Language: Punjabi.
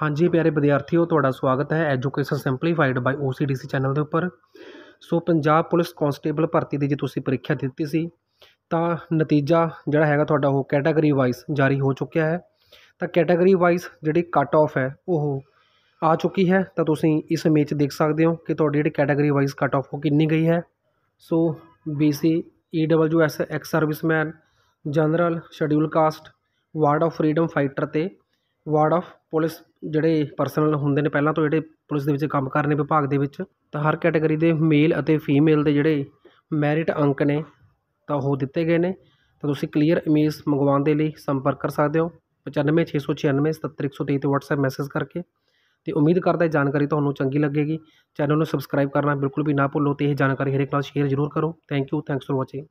ਹਾਂਜੀ ਪਿਆਰੇ ਵਿਦਿਆਰਥੀਓ ਤੁਹਾਡਾ ਸਵਾਗਤ ਹੈ education simplified by OCDC channel ਦੇ ਉੱਪਰ ਸੋ ਪੰਜਾਬ ਪੁਲਿਸ ਕਾਂਸਟੇਬਲ ਭਰਤੀ ਦੀ ਜੇ ਤੁਸੀਂ ਪ੍ਰੀਖਿਆ ਦਿੱਤੀ ਸੀ ਤਾਂ ਨਤੀਜਾ ਜਿਹੜਾ ਹੈਗਾ ਤੁਹਾਡਾ ਉਹ ਕੈਟਾਗਰੀ ਵਾਈਜ਼ ਜਾਰੀ ਹੋ ਚੁੱਕਿਆ ਹੈ ਤਾਂ ਕੈਟਾਗਰੀ ਵਾਈਜ਼ ਜਿਹੜੀ ਕੱਟ ਆਫ ਹੈ ਉਹ ਆ ਚੁੱਕੀ ਹੈ ਤਾਂ ਤੁਸੀਂ ਇਸ ਇਮੇਜ ਦੇਖ ਸਕਦੇ ਹੋ ਕਿ ਤੁਹਾਡੀ ਜਿਹੜੀ ਕੈਟਾਗਰੀ ਵਾਈਜ਼ ਕੱਟ ਆਫ ਉਹ ਕਿੰਨੀ ਗਈ ਹੈ so BC EWS ex serviceman general schedule caste ward of freedom fighter ਤੇ ਵਾਰਡ ਆਫ ਪੁਲਿਸ ਜਿਹੜੇ ਪਰਸਨਲ ਹੁੰਦੇ ਨੇ ਪਹਿਲਾਂ ਤੋਂ ਜਿਹੜੇ ਪੁਲਿਸ ਦੇ ਵਿੱਚ ਕੰਮ ਕਰ ਰਹੇ ਵਿਭਾਗ ਦੇ ਵਿੱਚ ਤਾਂ ਹਰ ਕੈਟਾਗਰੀ ਦੇ ਮੇਲ ਅਤੇ ਫੀਮੇਲ ਦੇ ਜਿਹੜੇ ਮੈਰਿਟ ਅੰਕ ਨੇ ਤਾਂ ਉਹ ਦਿੱਤੇ ਗਏ ਨੇ ਤਾਂ ਤੁਸੀਂ ਕਲੀਅਰ ਇਮੇਜ ਮੰਗਵਾਉਣ ਦੇ ਲਈ ਸੰਪਰਕ ਕਰ ਸਕਦੇ ਹੋ ਪਚਾਨਵੇਂ 'ਤੇ WhatsApp ਮੈਸੇਜ ਕਰਕੇ ਤੇ ਉਮੀਦ ਕਰਦਾ ਇਹ ਜਾਣਕਾਰੀ ਤੁਹਾਨੂੰ ਚੰਗੀ ਲੱਗੇਗੀ ਚੈਨਲ ਨੂੰ ਸਬਸਕ੍ਰਾਈਬ ਕਰਨਾ ਬਿਲਕੁਲ ਵੀ ਨਾ ਭੁੱਲੋ ਤੇ ਇਹ ਜਾਣਕਾਰੀ ਹਰੇਕ ਨਾਲ ਸ਼ੇਅਰ ਜ਼ਰੂਰ ਕਰੋ thank you thanks for watching